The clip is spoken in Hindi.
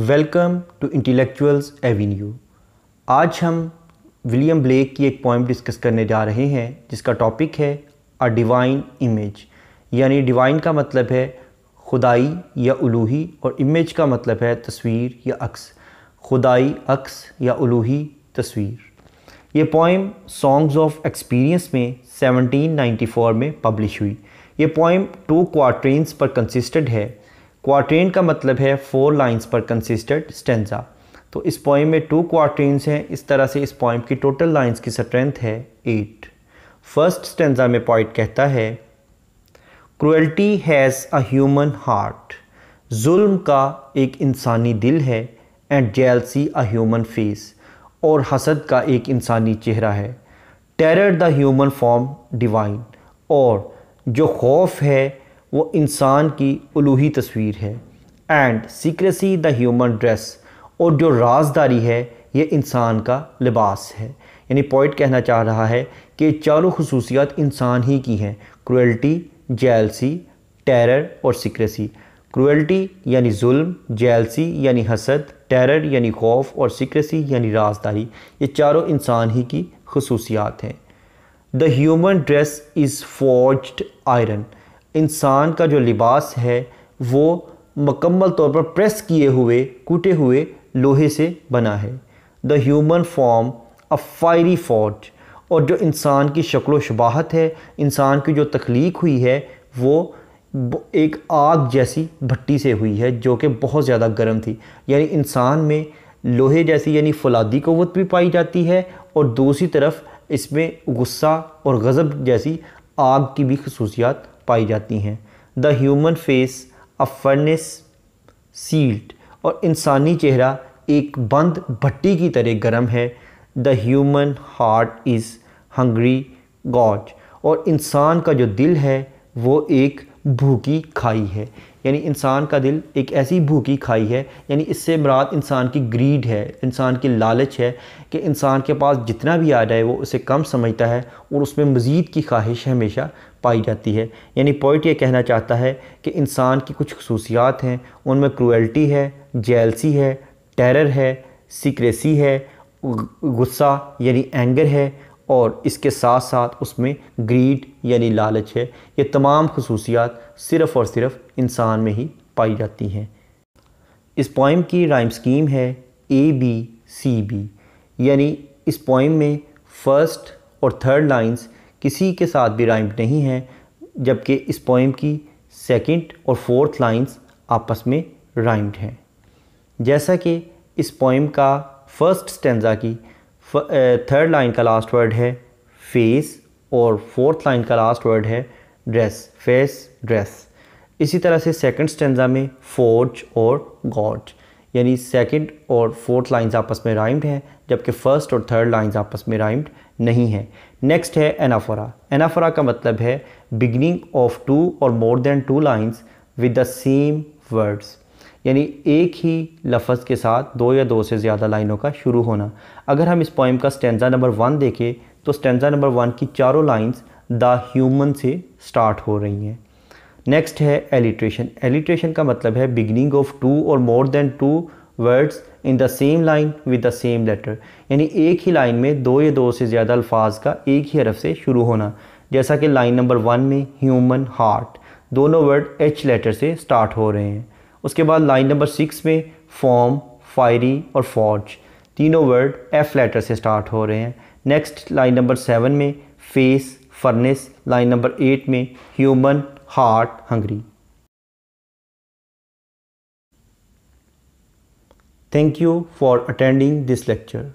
वेलकम टू इंटेलेक्चुअल्स एवेन्यू आज हम विलियम ब्लेक की एक पॉइंट डिस्कस करने जा रहे हैं जिसका टॉपिक है अ डिवाइन इमेज यानी डिवाइन का मतलब है खुदाई या उलूही और इमेज का मतलब है तस्वीर या अक्स खुदाई अक्स या उलूही तस्वीर ये पोइम सॉन्ग्स ऑफ एक्सपीरियंस में 1794 में पब्लिश हुई ये पोइम टू क्वार्ट्रेंस पर कंसिस्टेड है क्वार्टेन का मतलब है फोर लाइंस पर कंसिस्टेड स्टेंजा तो इस पॉइंट में टू क्वार्टेन्स हैं इस तरह से इस पॉइंट की टोटल लाइंस की स्ट्रेंथ है एट फर्स्ट स्टेंजा में पॉइंट कहता है cruelty has a human heart जुल्म का एक इंसानी दिल है and jealousy a human face और हसद का एक इंसानी चेहरा है terror the human form divine और जो खौफ है वो इंसान की उलूही तस्वीर है and secrecy the human dress और जो राजदारी है ये इंसान का लिबास है यानी पॉइंट कहना चाह रहा है कि चारों खसूसियात इंसान ही की हैं क्रुएल्टी जैलसी टेरर और सिक्रेसी क्रुएल्टी यानी जुल्म जैलसी यानी हसद टेरर यानी खौफ और सिक्रेसी यानी राजदारी ये चारों इंसान ही की खसूसियात हैं the human dress is forge iron इंसान का जो लिबास है वो मकम्मल तौर पर प्रेस किए हुए कूटे हुए लोहे से बना है the human form a fiery forge और जो इंसान की शक्ल शबाहत है इंसान की जो तख्लीक हुई है वो एक आग जैसी भट्टी से हुई है जो कि बहुत ज़्यादा गर्म थी यानी इंसान में लोहे जैसी यानी फलादी क़वत भी पाई जाती है और दूसरी तरफ इसमें गुस्सा और गज़ब जैसी आग की भी खसूसियात पाई जाती हैं the human face a furnace sealed और इंसानी चेहरा एक बंद भट्टी की तरह गर्म है the human heart is hungry गॉड और इंसान का जो दिल है वो एक भूखी खाई है यानी इंसान का दिल एक ऐसी भूखी खाई है यानी इससे मराद इंसान की ग्रीड है इंसान की लालच है कि इंसान के पास जितना भी आ जाए वो उसे कम समझता है और उसमें मज़ीद की ख्वाहिश हमेशा पाई जाती है यानी पोइट ये कहना चाहता है कि इंसान की कुछ खसूसियात हैं उनमें क्रूअल्टी है जेलसी है टेरर है सीक्रेसी है गुस्सा यानी एंगर है और इसके साथ साथ उसमें ग्रीड यानी लालच है ये तमाम खसूसियात सिर्फ़ और सिर्फ़ इंसान में ही पाई जाती हैं इस पॉइम की राइम स्कीम है ए बी सी बी यानी इस पोइम में फ़र्स्ट और थर्ड लाइंस किसी के साथ भी राइम नहीं है जबकि इस पोइम की सेकंड और फोर्थ लाइंस आपस में राइम्ड हैं जैसा कि इस पोइम का फर्स्ट स्टेंजा की थर्ड लाइन का लास्ट वर्ड है फेस और फोर्थ लाइन का लास्ट वर्ड है ड्रेस फेस ड्रेस इसी तरह से सेकंड स्टेंजा में फोर्ज और गॉड यानी सेकंड और फोर्थ लाइंस आपस में राइम्ड हैं जबकि फर्स्ट और थर्ड लाइंस आपस में राइम्ड नहीं हैं नेक्स्ट है एनाफोरा एनाफोरा का मतलब है बिगनिंग ऑफ टू और more than two lines with the same words यानी एक ही लफज के साथ दो या दो से ज़्यादा लाइनों का शुरू होना अगर हम इस पॉइंट का स्टेंजा नंबर वन देखें तो स्टेंजा नंबर वन की चारों लाइंस द ह्यूमन से स्टार्ट हो रही हैं नेक्स्ट है एलिट्रेशन एलिट्रेशन का मतलब है बिगनिंग ऑफ टू और more than two words in the same line with the same letter यानी एक ही लाइन में दो या दो से ज़्यादा अल्फाज का एक ही हरफ से शुरू होना जैसा कि लाइन नंबर वन में ह्यूमन हार्ट दोनों वर्ड एच लेटर से स्टार्ट हो रहे हैं उसके बाद लाइन नंबर सिक्स में फॉर्म फायरी और फौज तीनों वर्ड एफ लेटर से स्टार्ट हो रहे हैं नेक्स्ट लाइन नंबर सेवन में face furnace line number eight में human heart hungry. Thank you for attending this lecture.